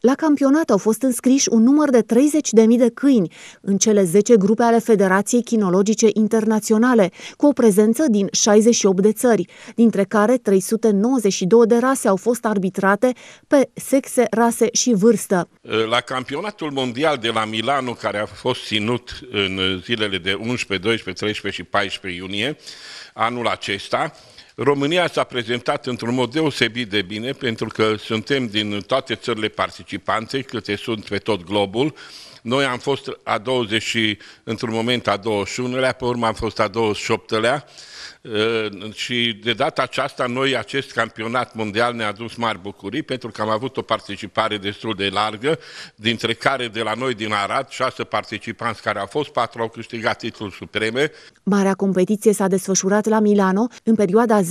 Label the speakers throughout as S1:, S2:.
S1: La campionat au fost înscriși un număr de 30.000 de câini în cele 10 grupe ale Federației Chinologice Internaționale, cu o prezență din 68 de țări, dintre care 392 de rase au fost arbitrate pe sexe, rase și vârstă.
S2: Uh, la campionatul mondial de la Milano, care a fost ținut în zilele de 11, 12, 13 și 14 iunie anul acesta, România s-a prezentat într-un mod deosebit de bine, pentru că suntem din toate țările participante, câte sunt pe tot globul, noi am fost a 20 și, într-un moment, a 21-lea, pe urmă am fost a 28-lea uh, și de data aceasta noi acest campionat mondial ne-a dus mari bucurii pentru că am avut o participare destul de largă, dintre care de la noi din Arad, șase participanți care au fost, patru au câștigat titlul supreme.
S1: Marea competiție s-a desfășurat la Milano în perioada 10-14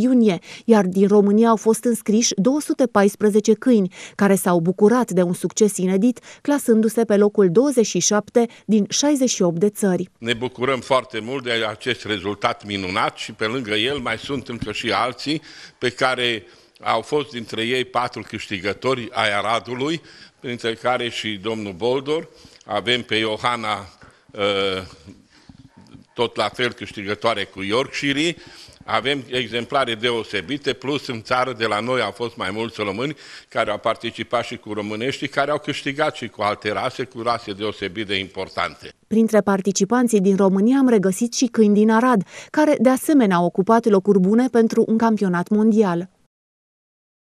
S1: iunie, iar din România au fost înscriși 214 câini, care s-au bucurat de un succes inedit, clasându aflându-se pe locul 27 din 68 de țări.
S2: Ne bucurăm foarte mult de acest rezultat minunat și pe lângă el mai sunt încă și alții pe care au fost dintre ei patru câștigători ai Aradului, printre care și domnul Boldor. Avem pe Iohana ă, tot la fel câștigătoare cu Yorkshire, avem exemplare deosebite, plus în țară de la noi au fost mai mulți români care au participat și cu românești, care au câștigat și cu alte rase, cu rase deosebit de importante.
S1: Printre participanții din România am regăsit și câini din Arad, care de asemenea au ocupat locuri bune pentru un campionat mondial.